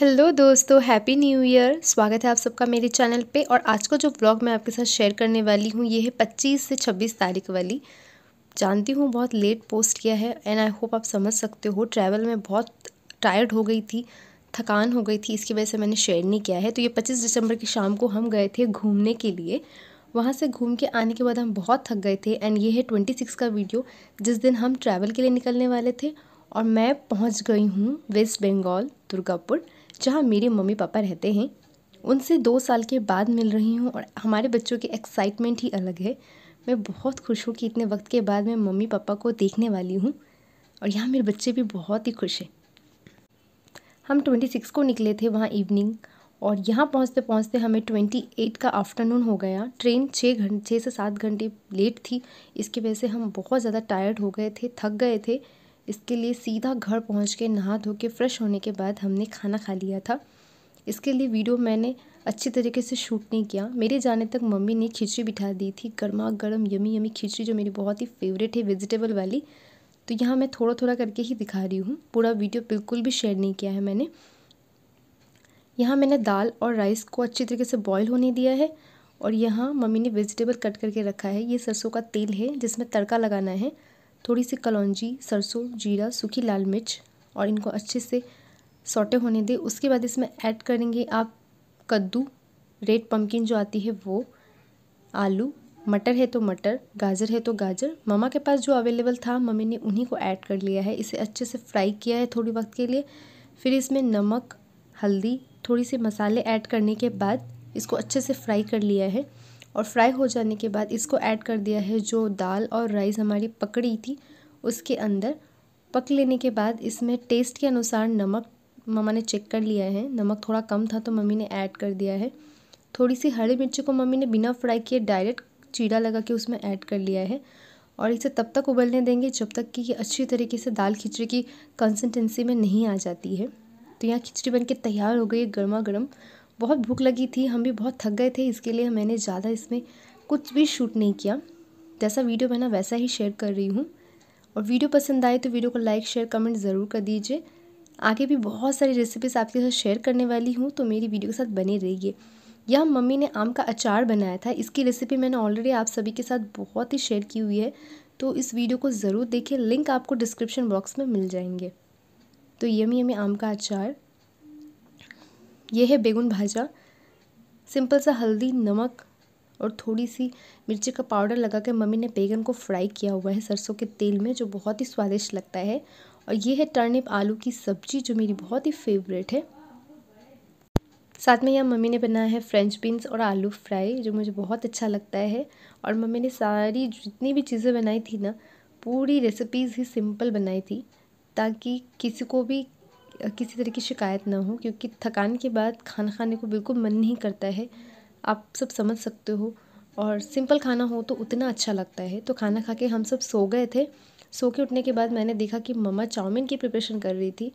hello दोस्तों happy new year स्वागत है आप सबका मेरे चैनल पे और आज का जो ब्लॉग मैं आपके साथ शेयर करने वाली हूँ ये है पच्चीस से छब्बीस तारीख वाली जानती हूँ बहुत लेट पोस्ट किया है एंड आई होप आप समझ सकते हो ट्रैवल में बहुत टायर्ड हो गई थी थकान हो गई थी इसकी वजह से मैंने शेयर नहीं किया है तो ये पच्चीस दिसंबर की शाम को हम गए थे घूमने के लिए वहाँ से घूम के आने के बाद हम बहुत थक गए थे एंड ये है ट्वेंटी सिक्स का वीडियो जिस दिन हम ट्रैवल के लिए निकलने वाले थे और मैं पहुँच गई हूँ वेस्ट बंगाल दुर्गापुर जहाँ मेरे मम्मी पापा रहते हैं उनसे दो साल के बाद मिल रही हूँ और हमारे बच्चों की एक्साइटमेंट ही अलग है मैं बहुत खुश हूँ कि इतने वक्त के बाद मैं मम्मी पापा को देखने वाली हूँ और यहाँ मेरे बच्चे भी बहुत ही खुश हैं हम ट्वेंटी सिक्स को निकले थे वहाँ इवनिंग और यहाँ पहुँचते पहुँचते हमें ट्वेंटी एट का आफ्टरनून हो गया ट्रेन छः घंटे छः से सात घंटे लेट थी इसकी वजह से हम बहुत ज़्यादा टायर्ड हो गए थे थक गए थे इसके लिए सीधा घर पहुँच के नहा धो के फ़्रेश होने के बाद हमने खाना खा लिया था इसके लिए वीडियो मैंने अच्छी तरीके से शूट नहीं किया मेरे जाने तक मम्मी ने खिचड़ी बिठा दी थी गर्मा गर्म यमी यमी खिचड़ी जो मेरी बहुत ही फेवरेट है वेजिटेबल वाली तो यहाँ मैं थोड़ा थोड़ा करके ही दिखा रही हूँ पूरा वीडियो बिल्कुल भी शेयर नहीं किया है मैंने यहाँ मैंने दाल और राइस को अच्छी तरीके से बॉयल होने दिया है और यहाँ मम्मी ने वेजिटेबल कट करके रखा है ये सरसों का तेल है जिसमें तड़का लगाना है थोड़ी सी कलौजी सरसों जीरा सूखी लाल मिर्च और इनको अच्छे से सोटे होने दें उसके बाद इसमें ऐड करेंगे आप कद्दू रेड पम्पकिन जो आती है वो आलू मटर है तो मटर गाजर है तो गाजर मामा के पास जो अवेलेबल था मम्मी ने उन्हीं को ऐड कर लिया है इसे अच्छे से फ्राई किया है थोड़ी वक्त के लिए फिर इसमें नमक हल्दी थोड़ी सी मसाले ऐड करने के बाद इसको अच्छे से फ्राई कर लिया है और फ्राई हो जाने के बाद इसको ऐड कर दिया है जो दाल और राइस हमारी पकड़ी थी उसके अंदर पक लेने के बाद इसमें टेस्ट के अनुसार नमक मम्मा ने चेक कर लिया है नमक थोड़ा कम था तो मम्मी ने ऐड कर दिया है थोड़ी सी हरी मिर्ची को मम्मी ने बिना फ्राई किए डायरेक्ट चीड़ा लगा के उसमें ऐड कर लिया है और इसे तब तक उबलने देंगे जब तक कि ये अच्छी तरीके से दाल खिचड़ी की कंसिस्टेंसी में नहीं आ जाती है तो यहाँ खिचड़ी बनके तैयार हो गई है गर्मा गर्म बहुत भूख लगी थी हम भी बहुत थक गए थे इसके लिए मैंने ज़्यादा इसमें कुछ भी शूट नहीं किया जैसा वीडियो बना वैसा ही शेयर कर रही हूँ और वीडियो पसंद आए तो वीडियो को लाइक शेयर कमेंट ज़रूर कर दीजिए आगे भी बहुत सारी रेसिपीज़ आपके साथ शेयर करने वाली हूँ तो मेरी वीडियो के साथ बने रहिए यह मम्मी ने आम का अचार बनाया था इसकी रेसिपी मैंने ऑलरेडी आप सभी के साथ बहुत ही शेयर की हुई है तो इस वीडियो को ज़रूर देखिए लिंक आपको डिस्क्रिप्शन बॉक्स में मिल जाएंगे तो यमी यमी आम का अचार ये है बैगन भाजा सिंपल सा हल्दी नमक और थोड़ी सी मिर्ची का पाउडर लगा के मम्मी ने बैगन को फ्राई किया हुआ है सरसों के तेल में जो बहुत ही स्वादिष्ट लगता है और ये है टर्निप आलू की सब्जी जो मेरी बहुत ही फेवरेट है साथ में यहाँ मम्मी ने बनाया है फ्रेंच बीन्स और आलू फ्राई जो मुझे बहुत अच्छा लगता है और मम्मी ने सारी जितनी भी चीज़ें बनाई थी ना पूरी रेसिपीज़ ही सिंपल बनाई थी ताकि किसी को भी किसी तरह की शिकायत ना हो क्योंकि थकान के बाद खाना खाने को बिल्कुल मन नहीं करता है आप सब समझ सकते हो और सिंपल खाना हो तो उतना अच्छा लगता है तो खाना खा के हम सब सो गए थे सो के उठने के बाद मैंने देखा कि मम्मा चाउमीन की प्रिपरेशन कर रही थी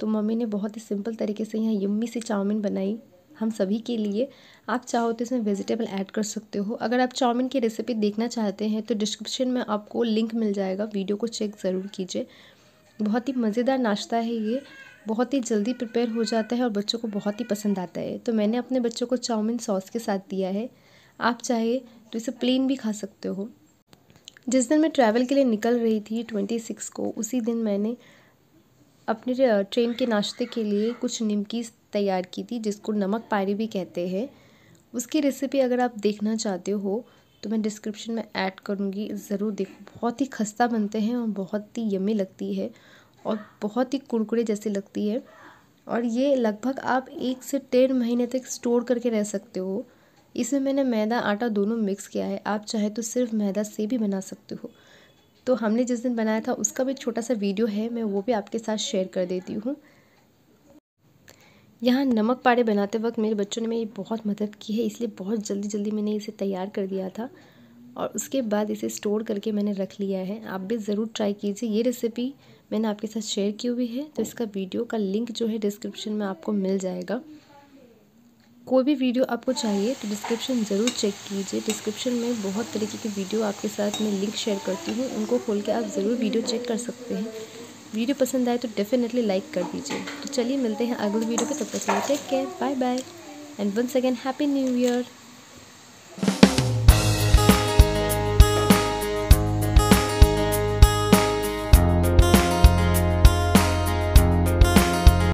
तो मम्मी ने बहुत ही सिंपल तरीके से यहाँ यम्मी सी चाउमीन बनाई हम सभी के लिए आप चाहो तो इसमें वेजिटेबल ऐड कर सकते हो अगर आप चाउमीन की रेसिपी देखना चाहते हैं तो डिस्क्रिप्शन में आपको लिंक मिल जाएगा वीडियो को चेक ज़रूर कीजिए बहुत ही मज़ेदार नाश्ता है ये बहुत ही जल्दी प्रिपेयर हो जाता है और बच्चों को बहुत ही पसंद आता है तो मैंने अपने बच्चों को चाउमीन सॉस के साथ दिया है आप चाहे तो इसे प्लेन भी खा सकते हो जिस दिन मैं ट्रैवल के लिए निकल रही थी ट्वेंटी सिक्स को उसी दिन मैंने अपने ट्रेन के नाश्ते के लिए कुछ निमकी तैयार की थी जिसको नमक पारी भी कहते हैं उसकी रेसिपी अगर आप देखना चाहते हो तो मैं डिस्क्रिप्शन में ऐड करूँगी ज़रूर देखो बहुत ही खस्ता बनते हैं और बहुत ही यमी लगती है और बहुत ही कुरकुरे जैसी लगती है और ये लगभग आप एक से डेढ़ महीने तक स्टोर करके रह सकते हो इसमें मैंने मैदा आटा दोनों मिक्स किया है आप चाहे तो सिर्फ मैदा से भी बना सकते हो तो हमने जिस दिन बनाया था उसका भी छोटा सा वीडियो है मैं वो भी आपके साथ शेयर कर देती हूँ यहाँ नमक पारे बनाते वक्त मेरे बच्चों ने मेरी बहुत मदद की है इसलिए बहुत जल्दी जल्दी मैंने इसे तैयार कर दिया था और उसके बाद इसे स्टोर करके मैंने रख लिया है आप भी ज़रूर ट्राई कीजिए ये रेसिपी मैंने आपके साथ शेयर की हुई है तो इसका वीडियो का लिंक जो है डिस्क्रिप्शन में आपको मिल जाएगा कोई भी वीडियो आपको चाहिए तो डिस्क्रिप्शन ज़रूर चेक कीजिए डिस्क्रिप्शन में बहुत तरीके की वीडियो आपके साथ मैं लिंक शेयर करती हूँ उनको खोल के आप ज़रूर वीडियो चेक कर सकते हैं वीडियो पसंद आए तो डेफिनेटली लाइक कर दीजिए तो चलिए मिलते हैं अगले वीडियो पे तब तक के लिए take care bye bye and once again happy new year